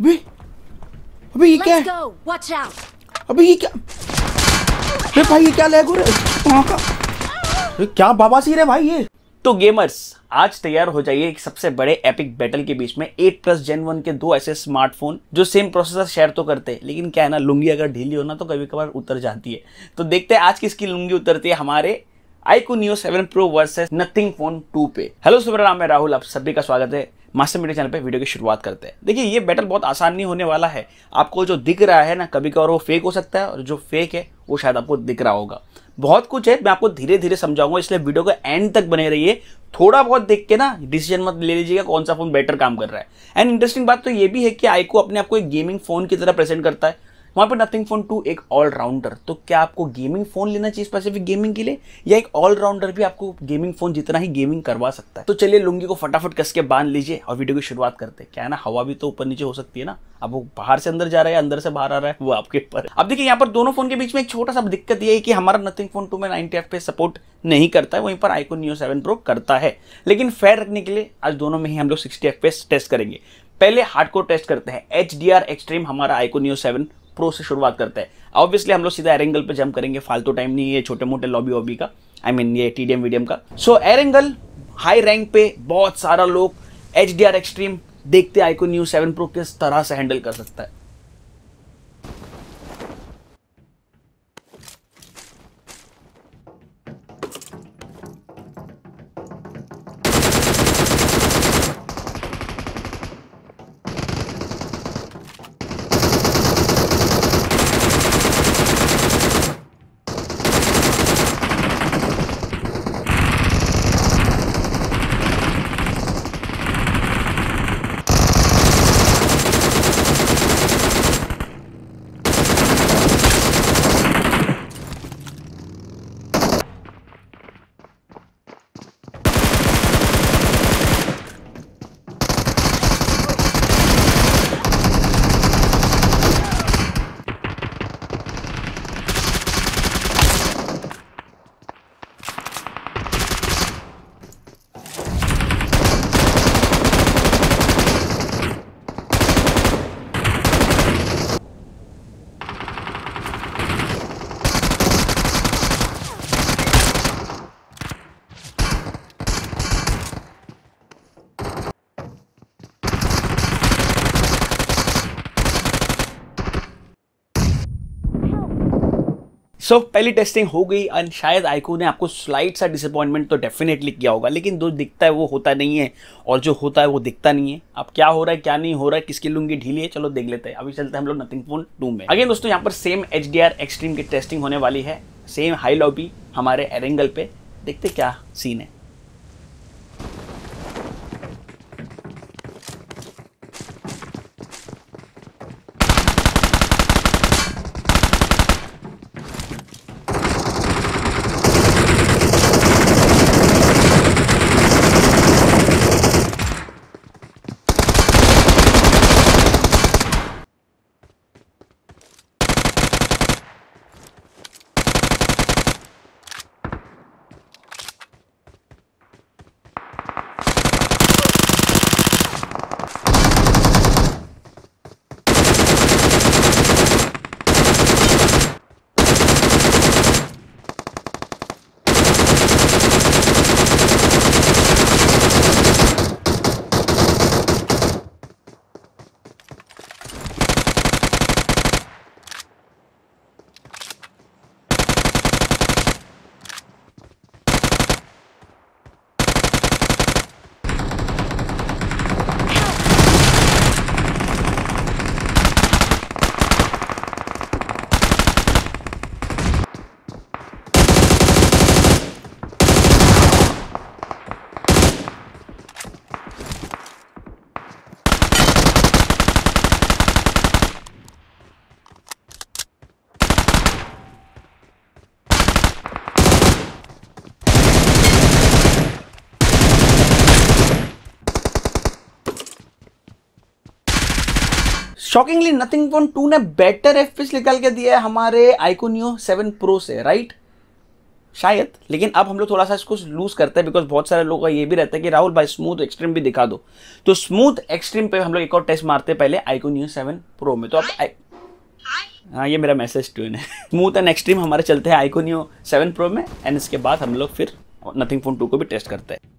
अबे अबे ये क्या है अबे ये क्या अरे भाई ये क्या लैग हो रहा है क्या बाबा बाबासीर है भाई ये तो गेमर्स आज तैयार हो जाइए एक सबसे बड़े एपिक बैटल के बीच में 8 प्लस जेन वन के दो ऐसे स्मार्टफोन जो सेम प्रोसेसर शेयर तो करते हैं लेकिन क्या है ना लुंगी अगर ढीली हो ना तो कभी कभार उतर जाती है तो देखते हैं आज किसकी लुंगी उतरती है हमारे iQOO Neo seven Pro versus Nothing phone two पे हेलो सुबह नाम है राहुल आप सभी का स्वागत है मास्टर मीडिया चैनल पर वीडियो की शुरुआत करते हैं देखिए ये बैटल बहुत आसान नहीं होने वाला है आपको जो दिख रहा है ना कभी कभार वो फेक हो सकता है और जो फेक है वो शायद आपको दिख रहा होगा बहुत कुछ है मैं आपको धीरे धीरे समझाऊंगा इसलिए वीडियो को एंड तक बने रहिए थोड़ा बहुत देख के ना डिसीजन मत ले लीजिएगा कौन सा फोन बेटर काम कर रहा है एंड इंटरेस्टिंग बात तो ये भी है कि आईको अपने आपको एक गेमिंग फोन की तरह प्रेजेंट करता है वहां पर नथिंग फोन टू एक ऑलराउंडर तो क्या आपको गेमिंग फोन लेना चाहिए स्पेसिफिक गेमिंग के लिए या एक ऑलराउंडर भी आपको गेमिंग फोन जितना ही गेमिंग करवा सकता है तो चलिए लुंगी को फटाफट कस के बांध लीजिए और वीडियो की शुरुआत करते हैं क्या है ना हवा भी तो ऊपर नीचे हो सकती है ना अब वो बाहर से अंदर जा रहा है अंदर से बाहर आ रहा है वो आपके ऊपर अब देखिए यहाँ पर दोनों फोन के बीच में एक छोटा सा दिक्कत ये है कि हमारा नथिंग फोन टू में नाइनटी एफ पे सपोर्ट नहीं करता है वहीं पर आईको न्यू सेवन प्रो करता है लेकिन फेयर रखने के लिए आज दोनों में ही हम लोग सिक्सटी एफ पे टेस्ट करेंगे पहले हार्डकोर टेस्ट करते हैं एच डी आर एक्सट्रीम हमारा आईको न्यू सेवन प्रो से शुरुआत करते हैं ऑब्वियसली हम लोग सीधा एरेंगल पे पर जंप करेंगे फालतू टाइम नहीं है छोटे मोटे लॉबी वॉबी का आई I मीन mean, ये टी डी का so so, Erangel high rank पे बहुत सारा लोग एच डी आर एक्सट्रीम देखते आईको न्यू सेवन प्रो किस तरह से हैंडल कर सकता है सो so, पहली टेस्टिंग हो गई एंड शायद आईको ने आपको स्लाइट सा डिसअपॉइंटमेंट तो डेफिनेटली किया होगा लेकिन जो दिखता है वो होता नहीं है और जो होता है वो दिखता नहीं है अब क्या हो रहा है क्या नहीं हो रहा है किसकी लूंगी ढीली है चलो देख लेते हैं अभी चलते हैं हम लोग नथिंग फोन टू में अगेन दोस्तों यहाँ पर same H D R extreme की टेस्टिंग होने वाली है सेम हाई लॉबी हमारे एरेंगल पे देखते क्या सीन है शॉकिंगली नथिंग फोन टू ने बेटर एफ निकाल के दिया है हमारे आइकोनियो सेवन प्रो से राइट शायद लेकिन अब हम लोग थोड़ा सा इसको लूज करते हैं बिकॉज बहुत सारे लोग का ये भी रहता है कि राहुल भाई स्मूथ एक्सट्रीम भी दिखा दो तो स्मूथ एक्सट्रीम पे हम लोग एक और टेस्ट मारते हैं पहले आइकोनियो सेवन प्रो में तो अब हाँ ये मेरा मैसेज ट्यून है स्मूथ एंड एक्सट्रीम हमारे चलते हैं आइकोनियो सेवन प्रो में एंड इसके बाद हम लोग फिर नथिंग फोन टू को भी टेस्ट करते हैं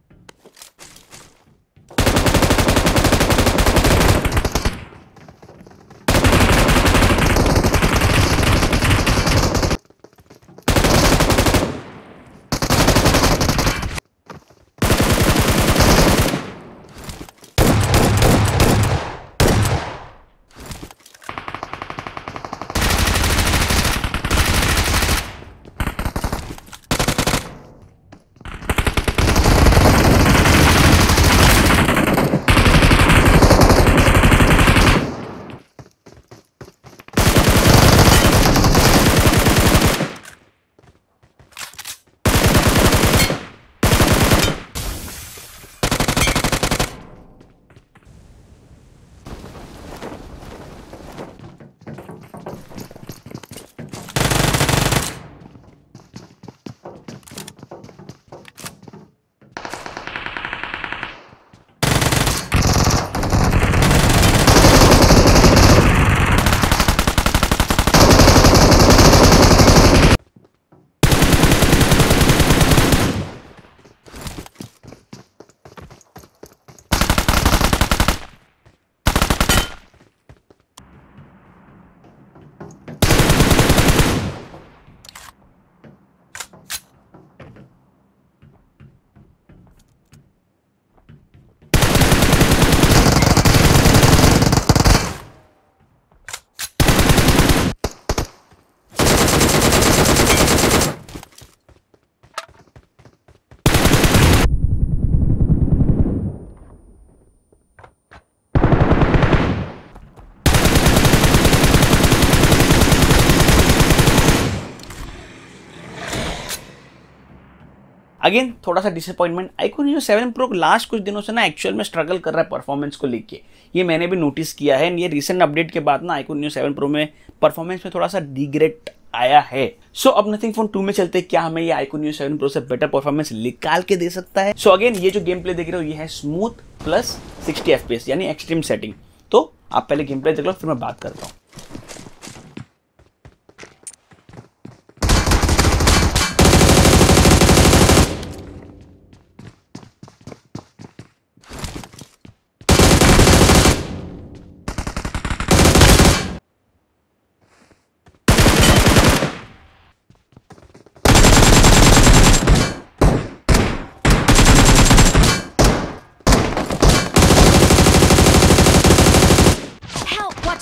अगेन थोड़ा सा disappointment iQOO Neo seven Pro last कुछ दिनों से ना एक्चुअल में स्ट्रगल कर रहा है परफॉर्मेंस को लेके ये मैंने भी नोटिस किया है ये रिसेंट अपडेट के बाद ना आईकून यू सेवन प्रो में परफॉर्मेंस में थोड़ा सा डिग्रेड आया है सो so, अब नथिंग फोन टू में चलते क्या हमें ये आईकोन न्यू सेवन प्रो से बेटर परफॉर्मेंस निकाल के दे सकता है सो so, अगेन ये जो गेम प्ले देख रहे हो ये है स्मूथ प्लस सिक्सटी एफ यानी एक्सट्रीम सेटिंग तो आप पहले गेम प्ले देख लो फिर मैं बात करता हूँ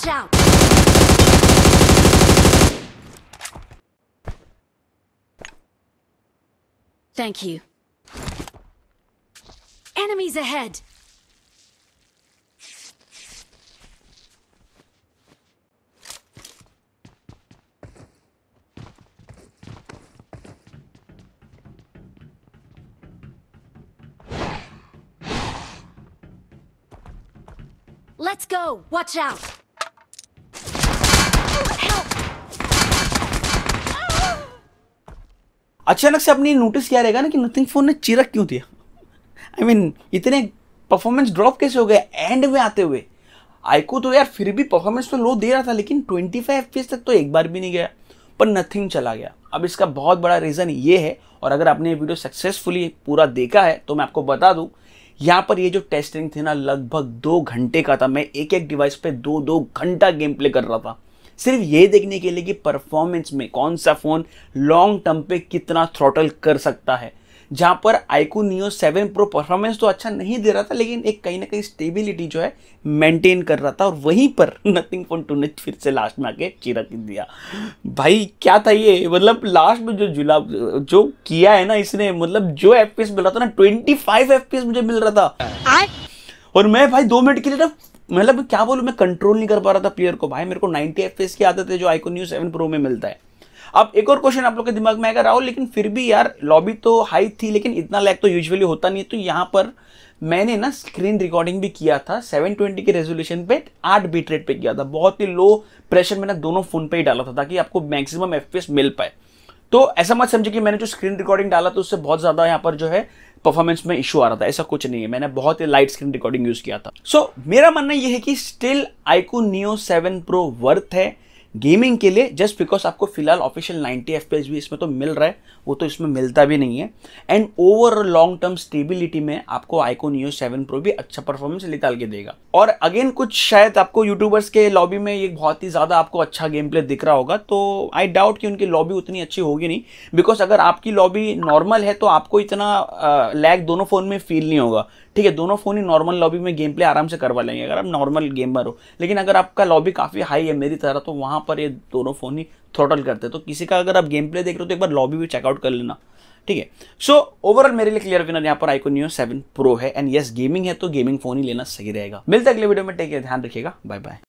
Watch out! Thank you. Enemies ahead! Let's go! Watch out! अचानक से आपने नोटिस किया रहेगा ना कि नथिंग फोन ने चिरक क्यों दिया आई मीन इतने परफॉर्मेंस ड्रॉप कैसे हो गए एंड में आते हुए आईको तो यार फिर भी परफॉर्मेंस तो लो दे रहा था लेकिन ट्वेंटी फाइव तक तो एक बार भी नहीं गया पर नथिंग चला गया अब इसका बहुत बड़ा रीज़न ये है और अगर आपने ये वीडियो सक्सेसफुली पूरा देखा है तो मैं आपको बता दूं यहाँ पर ये जो टेस्टिंग थी ना लगभग दो घंटे का था मैं एक एक डिवाइस पे दो दो घंटा गेम प्ले कर रहा था सिर्फ ये देखने के लिए कि परफॉर्मेंस में कौन सा फ़ोन लॉन्ग टर्म पे कितना थ्रोटल कर सकता है जहाँ पर iQOO Neo seven Pro performance तो अच्छा नहीं दे रहा था लेकिन एक कहीं ना कहीं स्टेबिलिटी जो है मेंटेन कर रहा था और वहीं पर नथिंग फोन टू ने फिर से लास्ट में आके चीरा दिया भाई क्या था ये मतलब लास्ट में जो जुला जो किया है ना इसने मतलब जो एफ मिल रहा था ना ट्वेंटी फाइव मुझे मिल रहा था और मैं भाई दो मिनट के लिए ना मतलब क्या बोलूँ मैं कंट्रोल नहीं कर पा रहा था प्लेयर को भाई मेरे को 90 एफ की आदत है जो आईको न्यू सेवन प्रो में मिलता है अब एक और क्वेश्चन आप लोग के दिमाग में आएगा राहुल लेकिन फिर भी यार लॉबी तो हाई थी लेकिन इतना लैक तो यूजुअली होता नहीं है तो यहाँ पर मैंने ना स्क्रीन रिकॉर्डिंग भी किया था 720 के रेजोल्यूशन पे आठ बीट रेट पे किया था बहुत ही लो प्रेशर मैंने दोनों फोन पे ही डाला था ताकि आपको मैक्सिमम एफ मिल पाए तो ऐसा मत समझे कि मैंने जो स्क्रीन रिकॉर्डिंग डाला तो उससे बहुत ज़्यादा यहाँ पर जो है परफॉर्मेंस में इशू आ रहा था ऐसा कुछ नहीं है मैंने बहुत ही लाइट स्क्रीन रिकॉर्डिंग यूज किया था सो so, मेरा मानना यह है कि still iQOO Neo seven Pro worth है गेमिंग के लिए जस्ट बिकॉज आपको फिलहाल ऑफिशियल 90 एफ भी इसमें तो मिल रहा है वो तो इसमें मिलता भी नहीं है and over long term stability में आपको आईको नियो सेवन प्रो भी अच्छा परफॉर्मेंस निकाल के देगा और अगेन कुछ शायद आपको यूट्यूबर्स के लॉबी में एक बहुत ही ज़्यादा आपको अच्छा गेम प्ले दिख रहा होगा तो आई डाउट कि उनकी लॉबी उतनी अच्छी होगी नहीं बिकॉज अगर आपकी लॉबी नॉर्मल है तो आपको इतना लैग दोनों फ़ोन में फील नहीं होगा ठीक है दोनों फ़ोन ही नॉर्मल लॉबी में गेम प्ले आराम से करवा लेंगे अगर आप नॉर्मल गेमर हो लेकिन अगर आपका लॉबी काफ़ी हाई है मेरी तरह तो वहाँ पर ये दोनों फ़ोन ही थ्रोटल करते तो किसी का अगर आप गेम प्ले देख रहे हो तो एक बार लॉबी भी चेकआउट कर लेना ठीक है सो ओवरऑल मेरे लिए क्लियर विनर यहाँ पर आईको न्यू सेवन प्रो है एंड यस गेमिंग है तो गेमिंग फोन ही लेना सही रहेगा मिलता है अगले वीडियो में टेक ध्यान रखिएगा बाय बाय